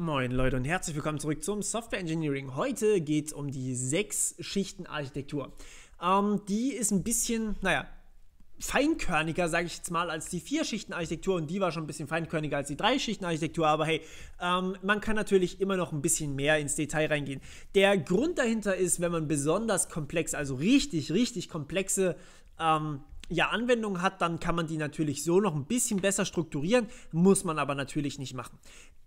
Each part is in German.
Moin Leute und herzlich willkommen zurück zum Software Engineering. Heute geht es um die sechs Schichten Architektur. Ähm, die ist ein bisschen, naja, feinkörniger, sage ich jetzt mal, als die vier Schichten Architektur und die war schon ein bisschen feinkörniger als die drei Schichten Architektur, aber hey, ähm, man kann natürlich immer noch ein bisschen mehr ins Detail reingehen. Der Grund dahinter ist, wenn man besonders komplex, also richtig, richtig komplexe ähm, ja, Anwendung hat, dann kann man die natürlich so noch ein bisschen besser strukturieren, muss man aber natürlich nicht machen.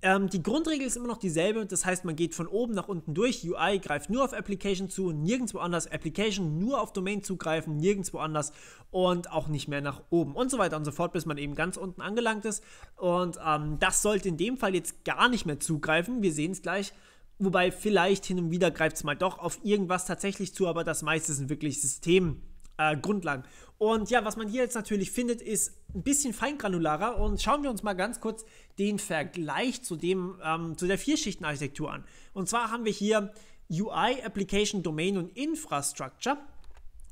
Ähm, die Grundregel ist immer noch dieselbe, das heißt, man geht von oben nach unten durch, UI greift nur auf Application zu, nirgendwo anders, Application nur auf Domain zugreifen, nirgendwo anders und auch nicht mehr nach oben und so weiter und so fort, bis man eben ganz unten angelangt ist. Und ähm, das sollte in dem Fall jetzt gar nicht mehr zugreifen, wir sehen es gleich. Wobei vielleicht hin und wieder greift es mal doch auf irgendwas tatsächlich zu, aber das meiste sind wirklich System äh, Grundlagen. Und ja, was man hier jetzt natürlich findet, ist ein bisschen feingranularer und schauen wir uns mal ganz kurz den Vergleich zu, dem, ähm, zu der Vierschichtenarchitektur an. Und zwar haben wir hier UI, Application, Domain und Infrastructure.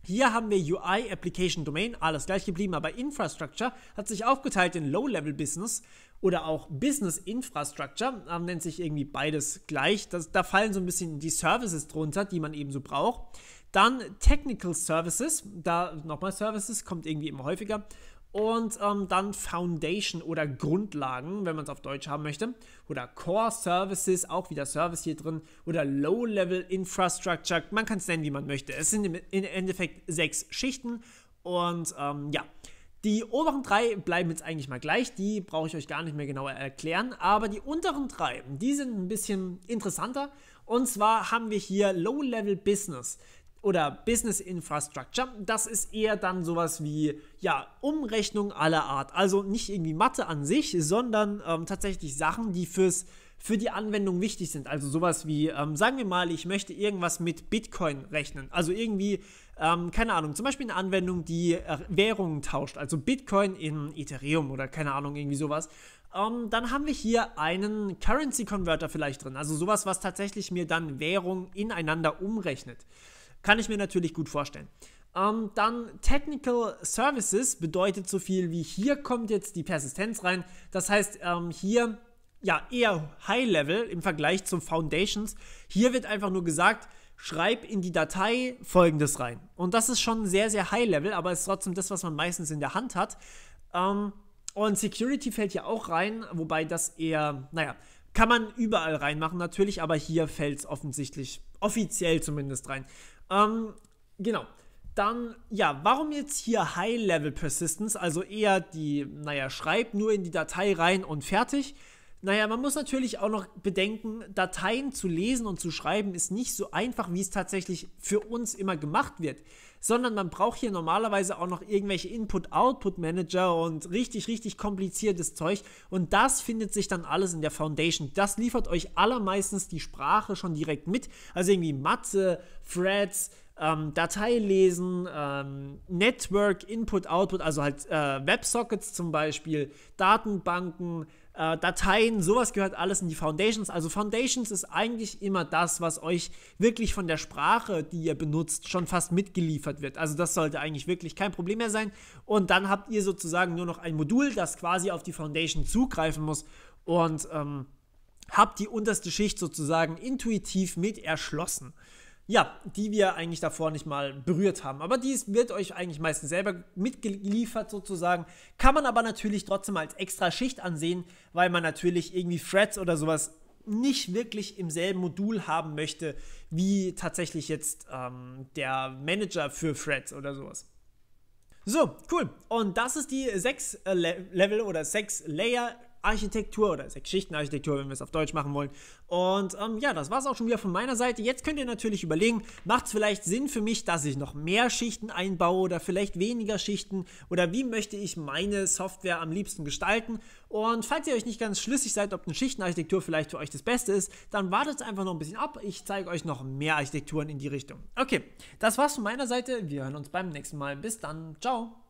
Hier haben wir UI, Application Domain, alles gleich geblieben, aber Infrastructure hat sich aufgeteilt in Low-Level Business oder auch Business Infrastructure, ähm, nennt sich irgendwie beides gleich. Das, da fallen so ein bisschen die Services drunter, die man eben so braucht. Dann Technical Services, da nochmal Services, kommt irgendwie immer häufiger. Und ähm, dann Foundation oder Grundlagen, wenn man es auf Deutsch haben möchte. Oder Core Services, auch wieder Service hier drin. Oder Low-Level Infrastructure, man kann es nennen, wie man möchte. Es sind im Endeffekt sechs Schichten. Und ähm, ja, die oberen drei bleiben jetzt eigentlich mal gleich. Die brauche ich euch gar nicht mehr genauer erklären. Aber die unteren drei, die sind ein bisschen interessanter. Und zwar haben wir hier Low-Level Business oder Business Infrastructure. Das ist eher dann sowas wie ja, Umrechnung aller Art. Also nicht irgendwie Mathe an sich, sondern ähm, tatsächlich Sachen, die fürs für die Anwendung wichtig sind. Also sowas wie, ähm, sagen wir mal, ich möchte irgendwas mit Bitcoin rechnen. Also irgendwie, ähm, keine Ahnung, zum Beispiel eine Anwendung, die äh, Währungen tauscht. Also Bitcoin in Ethereum oder keine Ahnung, irgendwie sowas. Ähm, dann haben wir hier einen Currency Converter vielleicht drin. Also sowas, was tatsächlich mir dann Währung ineinander umrechnet. Kann ich mir natürlich gut vorstellen. Ähm, dann Technical Services bedeutet so viel wie hier kommt jetzt die Persistenz rein. Das heißt, ähm, hier ja eher High Level im Vergleich zum Foundations. Hier wird einfach nur gesagt, schreib in die Datei folgendes rein. Und das ist schon sehr, sehr High Level, aber ist trotzdem das, was man meistens in der Hand hat. Ähm, und Security fällt ja auch rein, wobei das eher, naja, kann man überall reinmachen, natürlich, aber hier fällt es offensichtlich, offiziell zumindest rein. Ähm, genau. Dann, ja, warum jetzt hier High-Level Persistence, also eher die, naja, schreib nur in die Datei rein und fertig. Naja, man muss natürlich auch noch bedenken, Dateien zu lesen und zu schreiben ist nicht so einfach, wie es tatsächlich für uns immer gemacht wird, sondern man braucht hier normalerweise auch noch irgendwelche Input-Output-Manager und richtig, richtig kompliziertes Zeug und das findet sich dann alles in der Foundation. Das liefert euch allermeistens die Sprache schon direkt mit, also irgendwie Mathe, Threads, ähm, Datei lesen, ähm, Network, Input, Output, also halt äh, Websockets zum Beispiel, Datenbanken, äh, Dateien, sowas gehört alles in die Foundations. Also Foundations ist eigentlich immer das, was euch wirklich von der Sprache, die ihr benutzt, schon fast mitgeliefert wird. Also das sollte eigentlich wirklich kein Problem mehr sein. Und dann habt ihr sozusagen nur noch ein Modul, das quasi auf die Foundation zugreifen muss und ähm, habt die unterste Schicht sozusagen intuitiv mit erschlossen ja, die wir eigentlich davor nicht mal berührt haben. Aber dies wird euch eigentlich meistens selber mitgeliefert sozusagen. Kann man aber natürlich trotzdem als extra Schicht ansehen, weil man natürlich irgendwie Threads oder sowas nicht wirklich im selben Modul haben möchte, wie tatsächlich jetzt ähm, der Manager für Threads oder sowas. So, cool. Und das ist die 6 äh, Le Level oder 6 Layer Architektur oder ist ja Geschichtenarchitektur, wenn wir es auf Deutsch machen wollen. Und ähm, ja, das war es auch schon wieder von meiner Seite. Jetzt könnt ihr natürlich überlegen, macht es vielleicht Sinn für mich, dass ich noch mehr Schichten einbaue oder vielleicht weniger Schichten oder wie möchte ich meine Software am liebsten gestalten? Und falls ihr euch nicht ganz schlüssig seid, ob eine Schichtenarchitektur vielleicht für euch das Beste ist, dann wartet einfach noch ein bisschen ab. Ich zeige euch noch mehr Architekturen in die Richtung. Okay, das war's von meiner Seite. Wir hören uns beim nächsten Mal. Bis dann. Ciao.